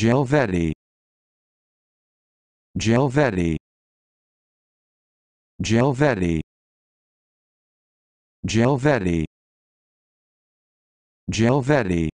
Gelvetti Gelvetti Gelvetti Gelvetti Gelvetti